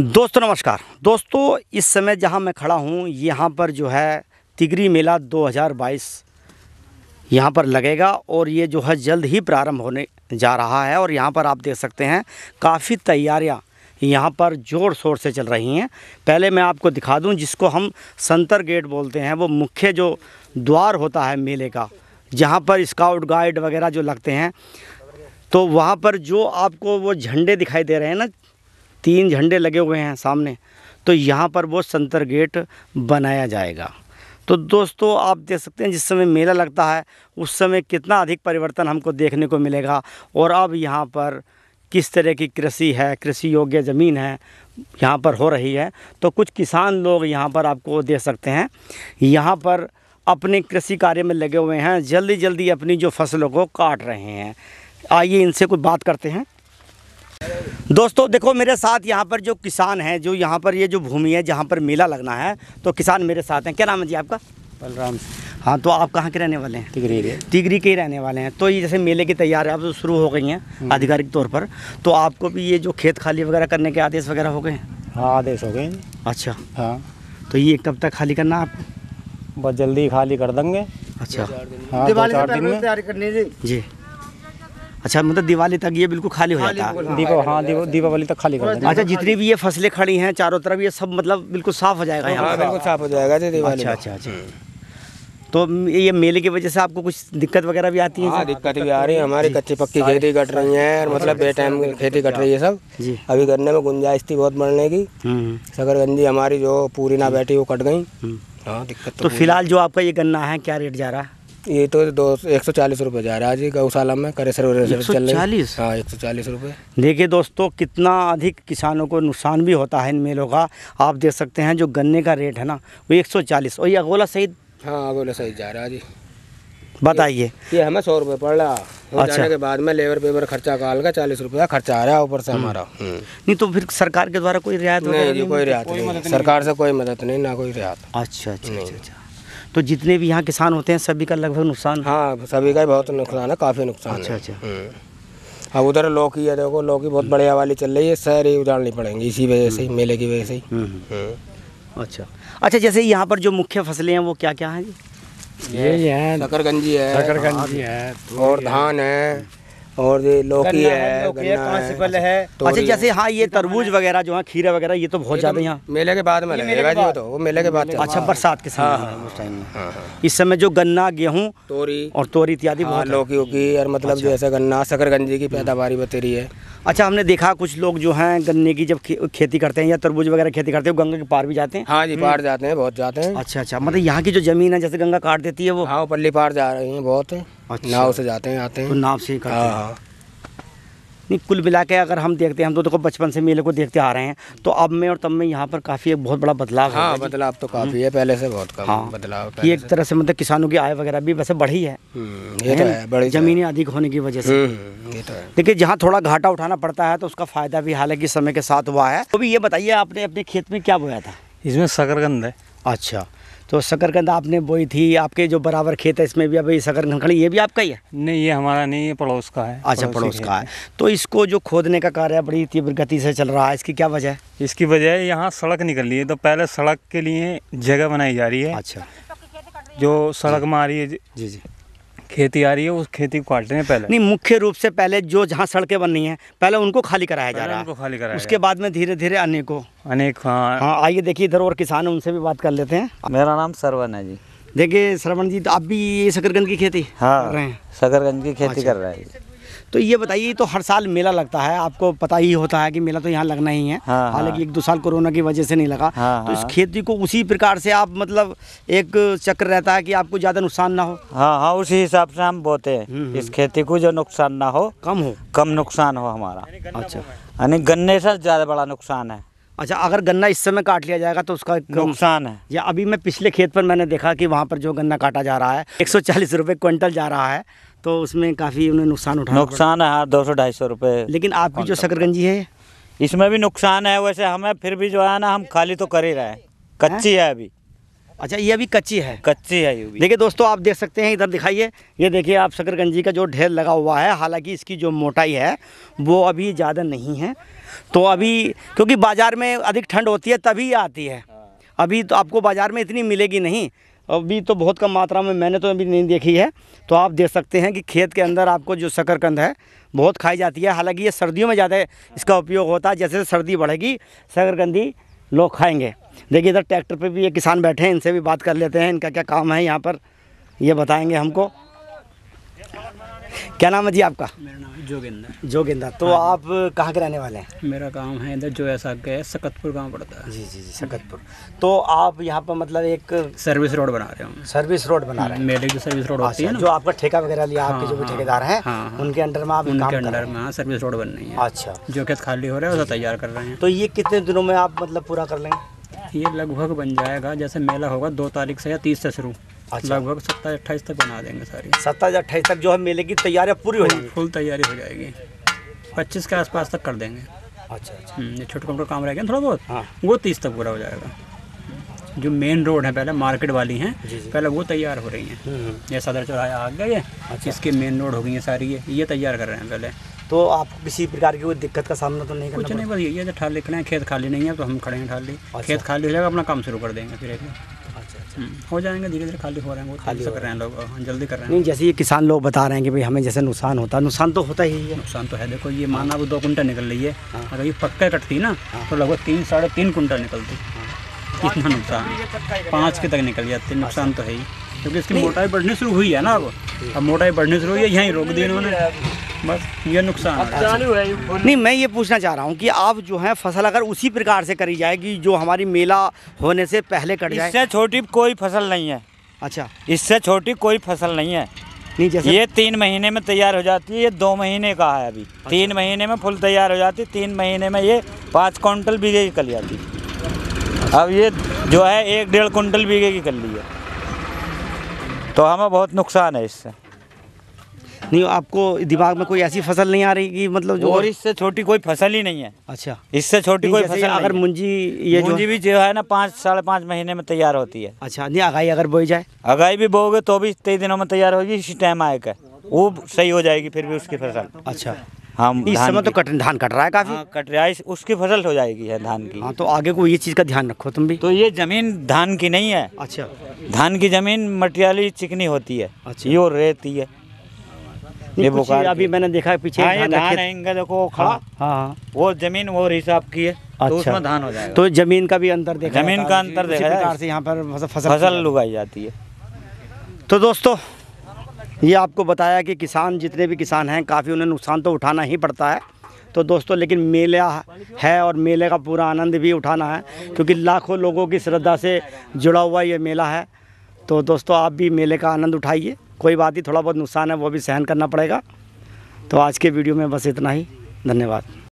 दोस्तों नमस्कार दोस्तों इस समय जहां मैं खड़ा हूं यहां पर जो है तिगरी मेला 2022 यहाँ पर लगेगा और ये जो है जल्द ही प्रारंभ होने जा रहा है और यहां पर आप देख सकते हैं काफ़ी तैयारियां यहाँ पर ज़ोर शोर से चल रही हैं पहले मैं आपको दिखा दूं जिसको हम संतर गेट बोलते हैं वो मुख्य जो द्वार होता है मेले का जहाँ पर स्काउट गाइड वगैरह जो लगते हैं तो वहाँ पर जो आपको वो झंडे दिखाई दे रहे हैं ना तीन झंडे लगे हुए हैं सामने तो यहाँ पर वो संतर गेट बनाया जाएगा तो दोस्तों आप देख सकते हैं जिस समय मेला लगता है उस समय कितना अधिक परिवर्तन हमको देखने को मिलेगा और अब यहाँ पर किस तरह की कृषि है कृषि योग्य ज़मीन है यहाँ पर हो रही है तो कुछ किसान लोग यहाँ पर आपको दे सकते हैं यहाँ पर अपने कृषि कार्य में लगे हुए हैं जल्दी जल्दी अपनी जो फसलों को काट रहे हैं आइए इनसे कुछ बात करते हैं दोस्तों देखो मेरे साथ यहाँ पर जो किसान हैं जो यहाँ पर ये जो भूमि है जहाँ पर मेला लगना है तो किसान मेरे साथ हैं क्या नाम है जी आपका बलराम हाँ तो आप कहाँ के रहने वाले हैं टिगरी के टिगरी के ही रहने वाले हैं तो ये जैसे मेले की तैयारियां अब तो शुरू हो गई हैं हम्म। आधिकारिक तौर पर तो आपको भी ये जो खेत खाली वगैरह करने के आदेश वगैरह हो गए हैं हाँ आदेश हो गए अच्छा हाँ तो ये कब तक खाली करना आप बस जल्दी खाली कर देंगे अच्छा हाँ, दिवाली तैयारी करनी जी जी अच्छा मतलब दिवाली तक ये बिल्कुल खाली हो जाता है हाँ, हाँ दीपावली तक खाली अच्छा जितनी भी ये फसलें खड़ी हैं चारों तरफ ये सब मतलब बिल्कुल साफ हो जाएगा यहाँ हाँ, बिल्कुल साफ हो जाएगा दिवाली अच्छा अच्छा अच्छा तो ये मेले की वजह से आपको कुछ दिक्कत वगैरह भी आती है हाँ, दिक्कत भी आ रही है हमारी कच्ची पक्की खेती कट रही है और मतलब बे टाइम खेती कट रही है सब जी अभी करने में गुंजाइश थी बहुत बढ़ने की हम्म, हम्म। सगरगंजी हमारी जो पूरी ना बैठी वो कट गई हम्म। हाँ दिक्कत तो, तो फिलहाल जो आपका ये गन्ना है क्या रेट जा रहा है ये तो दो एक सौ चालीस रुपये जा रहा है आज गौशाला में करेसर चल रही चालीस हाँ एक सौ चालीस रुपये देखिए दोस्तों कितना अधिक किसानों को नुकसान भी होता है इन मेलों का आप देख सकते हैं जो गन्ने का रेट है ना वो एक सौ चालीस और ये अगोला सहीद हाँ अगोला सहीद जा रहा है जी बताइए ये हमें सौ रुपये पड़ रहा अच्छा के बाद में लेबर पेबर खर्चा काल का चालीस रुपया खर्चा आ रहा है ऊपर से हम्म। हमारा हम्म। नहीं तो फिर सरकार के द्वारा कोई रियायत नहीं कोई रियायत नहीं सरकार से कोई मदद नहीं ना कोई रियायत अच्छा अच्छा अच्छा तो जितने भी यहाँ किसान होते हैं सभी का लगभग नुकसान हाँ सभी का बहुत नुकसान है काफ़ी नुकसान अच्छा अच्छा हम्म। अब उधर लौकी है देखो लौकी बहुत बढ़िया वाली चल रही है सारी उजाड़नी पड़ेंगी इसी वजह से हम्म। मेले की वजह से ही हम्म, अच्छा अच्छा जैसे यहाँ पर जो मुख्य फसलें हैं वो क्या क्या हैं जी ये है शकरगंजी हाँ। है शकरगंजी है और धान है और ये लौकी है, है, अच्छा जैसे हाँ ये तो तरबूज वगैरह जो है खीरा वगैरह ये तो बहुत ज्यादा तो यहाँ मेले के बाद में मेले के तो, बाद अच्छा बरसात के साथ हाँ, हाँ, हाँ, इस समय जो गन्ना गेहूँ तोरी और तोरी इत्यादि लौकी होगी और मतलब अच्छा। जैसे गन्ना शकरगंजी की पैदावार हम्म। बतेरी है अच्छा हमने देखा कुछ लोग जो हैं गन्ने की जब खेती करते हैं या तरबूज वगैरह खेती करते हैं गंगा के पार भी जाते हैं हाँ जी पार हम्म। जाते हैं बहुत जाते हैं अच्छा अच्छा मतलब यहाँ की जो जमीन है जैसे गंगा काट देती है वो हाँ पल्ली पार जा रही है बहुत अच्छा नाव से जाते हैं आते हैं तो नाव से करते हैं नहीं कुल मिला के अगर हम देखते हैं हम तो देखो बचपन से मेले को देखते आ रहे हैं तो अब में और तब में यहाँ पर काफ़ी एक बहुत बड़ा बदलाव हाँ, बदलाव तो काफ़ी हम्म। है पहले से बहुत कम हाँ, बदलाव ये एक तरह से मतलब किसानों की आय वगैरह भी वैसे बढ़ी है, जमीने हम्म, तो तो जमीनें अधिक होने की वजह से हम्म, तो देखिए जहाँ थोड़ा घाटा उठाना पड़ता है तो उसका फायदा भी हालांकि समय के साथ हुआ है तो भी ये बताइए आपने अपने खेत में क्या बोया था इसमें शकरकंद है अच्छा तो शकरकंद आपने बोई थी आपके जो बराबर खेत है इसमें भी अभी शकरकंद खड़ी ये भी आपका ही है नहीं ये हमारा नहीं है पड़ोस का है अच्छा पड़ोस का है तो इसको जो खोदने का कार्य बड़ी तीव्र गति से चल रहा है इसकी क्या वजह है इसकी वजह है यहाँ सड़क निकल रही है तो पहले सड़क के लिए जगह बनाई जा रही है अच्छा जो सड़क में आ रही है जी जी खेती आ रही है उस खेती को काट रहे हैं पहले नहीं मुख्य रूप से पहले जो जहाँ सड़कें बननी है हैं पहले उनको खाली कराया जा रहा है उनको खाली कराया उसके बाद में धीरे धीरे अनेकों अनेक हाँ हाँ आइए देखिए इधर और किसान है उनसे भी बात कर लेते हैं मेरा नाम सरवन है जी देखिए सरवन जी तो आप भी ये शकरगंज की खेती हाँ कर रहे हैं शकरगंज की खेती अच्छा। कर रहे हैं तो ये बताइए तो हर साल मेला लगता है आपको पता ही होता है कि मेला तो यहाँ लगना ही है हाँ, हाँ। हालांकि एक दो साल कोरोना की वजह से नहीं लगा हाँ, तो इस खेती को उसी प्रकार से आप मतलब एक चक्र रहता है कि आपको ज़्यादा नुकसान ना हो हाँ हाँ उसी हिसाब से हम बोते हैं हम्म, हम्म। इस खेती को जो नुकसान ना हो कम हो कम नुकसान हो हमारा अच्छा यानी गन्ने से ज़्यादा बड़ा नुकसान है अच्छा अगर गन्ना इस समय काट लिया जाएगा तो उसका नुकसान है या अभी मैं पिछले खेत पर मैंने देखा कि वहाँ पर जो गन्ना काटा जा रहा है एक सौ चालीस रुपये क्विंटल जा रहा है तो उसमें काफ़ी उन्हें नुकसान उठा नुकसान है हाँ दो सौ ढाई सौ रुपये लेकिन आपकी जो शकरगंजी है इसमें भी नुकसान है वैसे हमें फिर भी जो है ना हम खाली तो कर ही रहे हैं कच्ची है अभी अच्छा ये अभी कच्ची है कच्ची है ये देखिए दोस्तों आप देख सकते हैं इधर दिखाइए ये देखिए आप शकरगंजी का जो ढेर लगा हुआ है हालांकि इसकी जो मोटाई है वो अभी ज़्यादा नहीं है तो अभी क्योंकि बाज़ार में अधिक ठंड होती है तभी आती है हाँ। अभी तो आपको बाज़ार में इतनी मिलेगी नहीं अभी तो बहुत कम मात्रा में मैंने तो अभी नहीं देखी है तो आप देख सकते हैं कि खेत के अंदर आपको जो शकरकंद है बहुत खाई जाती है हालांकि ये सर्दियों में ज़्यादा इसका उपयोग होता है जैसे सर्दी बढ़ेगी शकरकंदी लोग खाएंगे देखिए इधर ट्रैक्टर पे भी ये किसान बैठे हैं इनसे भी बात कर लेते हैं इनका क्या काम है यहाँ पर ये बताएंगे हमको क्या नाम है जी आपका मेरा नाम है जोगिंदर जोगिंदर तो हाँ। आप कहाँ के रहने वाले हैं मेरा काम है इधर जो ऐसा गया है सकतपुर गांव पड़ता है जी जी जी सकतपुर तो आप यहाँ पर मतलब एक सर्विस रोड बना रहे हो सर्विस रोड बना रहे हैं मेले की सर्विस रोड होती है अच्छा, ना जो आपका ठेका वगैरह लिया आपके जो भी हाँ, हाँ, ठेकेदार हैं हाँ, उनके अंडर में आप उनके अंडर में सर्विस रोड बन रही है अच्छा जो खेत खाली हो रहा है उसे तैयार कर रहे हैं तो ये कितने दिनों में आप मतलब पूरा कर लेंगे ये लगभग बन जाएगा जैसे मेला होगा दो तारीख से या तीस से शुरू अच्छा लगभग सत्ताईस अट्ठाईस तक बना देंगे सारी सत्ताईस अट्ठाईस तक जो है मेले की तैयारी पूरी हो जाएगी फुल तैयारी हो जाएगी पच्चीस के आसपास तक कर देंगे अच्छा अच्छा हम्म, छोटे छोटा काम रह थोड़ा बहुत हाँ वो तीस तक पूरा हो जाएगा जो मेन रोड है पहले मार्केट वाली हैं पहले वो तैयार हो रही हैं हम्म, हम्म। ये सदर चौराहा आ गया अच्छा। इसकी मेन रोड हो गई है सारी ये ये तैयार कर रहे हैं पहले तो आपको किसी प्रकार की कोई दिक्कत का सामना तो नहीं कुछ नहीं बस ये ठाली खड़े हैं खेत खाली नहीं है तो हम खड़े हैं ठाली अच्छा। खेत खाली हो जाएगा अपना काम शुरू कर देंगे फिर एक हम्म। हो जाएंगे धीरे धीरे खाली हो रहे हैं वो तो खाली कर रहे हैं लोग जल्दी कर रहे हैं नहीं जैसे ये किसान लोग बता रहे हैं कि भाई हमें जैसे नुकसान होता है नुकसान तो होता ही है नुकसान तो है देखो ये माना वो दो कुंटल निकल रही है हाँ। अगर ये पक्का कटती ना हाँ। तो लगभग तीन साढ़े तीन कुंटल निकलती हाँ। कितना नुकसान पाँच के तक निकल जाती नुकसान तो है ही क्योंकि इसकी मोटाई बढ़नी शुरू हुई है ना अब अब मोटाई बढ़नी शुरू हुई है यहीं रोक दी इन्होंने बस ये नुकसान नहीं मैं ये पूछना चाह रहा हूँ कि आप जो है फसल अगर उसी प्रकार से करी जाएगी जो हमारी मेला होने से पहले कट जाए इससे छोटी कोई फसल नहीं है अच्छा इससे छोटी कोई फसल नहीं है नहीं जैसे ये तीन महीने में तैयार हो जाती है ये दो महीने का है अभी अच्छा। तीन महीने में फुल तैयार हो जाती है तीन महीने में ये पाँच क्विंटल बीघे की कर जाती अब ये जो है एक डेढ़ क्विंटल बीघे की कर ली है तो हमें बहुत नुकसान है इससे नहीं आपको दिमाग में कोई ऐसी फसल नहीं आ रही कि मतलब जो और इससे छोटी कोई फसल ही नहीं है अच्छा इससे छोटी कोई फसल अगर मुंजी ये मुंजी भी जो है ना पाँच साढ़े पाँच महीने में तैयार होती है अच्छा नहीं अगाई अगर बोई जाए अगाई भी बोगे तो भी तेईस दिनों में तैयार होगी इसी टाइम आएगा वो सही हो जाएगी फिर भी उसकी फसल अच्छा हाँ इस समय तो कट धान कट रहा है काफी हाँ, कट रहा है उसकी फसल हो जाएगी है धान की हाँ तो आगे को ये चीज का ध्यान रखो तुम भी तो ये जमीन धान की नहीं है अच्छा धान की जमीन मटियाली चिकनी होती है अच्छा ये और रेती है ये बुखार अभी मैंने देखा पीछे हाँ, धान है देखो खड़ा हाँ, हाँ, हाँ वो जमीन वो हिसाब की है तो अच्छा, तो उसमें धान हो जाएगा तो जमीन का भी अंतर देखा जमीन का अंतर देखा से यहाँ पर फसल फसल उगाई जाती है तो दोस्तों ये आपको बताया कि किसान जितने भी किसान हैं काफ़ी उन्हें नुकसान तो उठाना ही पड़ता है तो दोस्तों लेकिन मेला है और मेले का पूरा आनंद भी उठाना है क्योंकि लाखों लोगों की श्रद्धा से जुड़ा हुआ ये मेला है तो दोस्तों आप भी मेले का आनंद उठाइए कोई बात ही थोड़ा बहुत नुकसान है वो भी सहन करना पड़ेगा तो आज के वीडियो में बस इतना ही धन्यवाद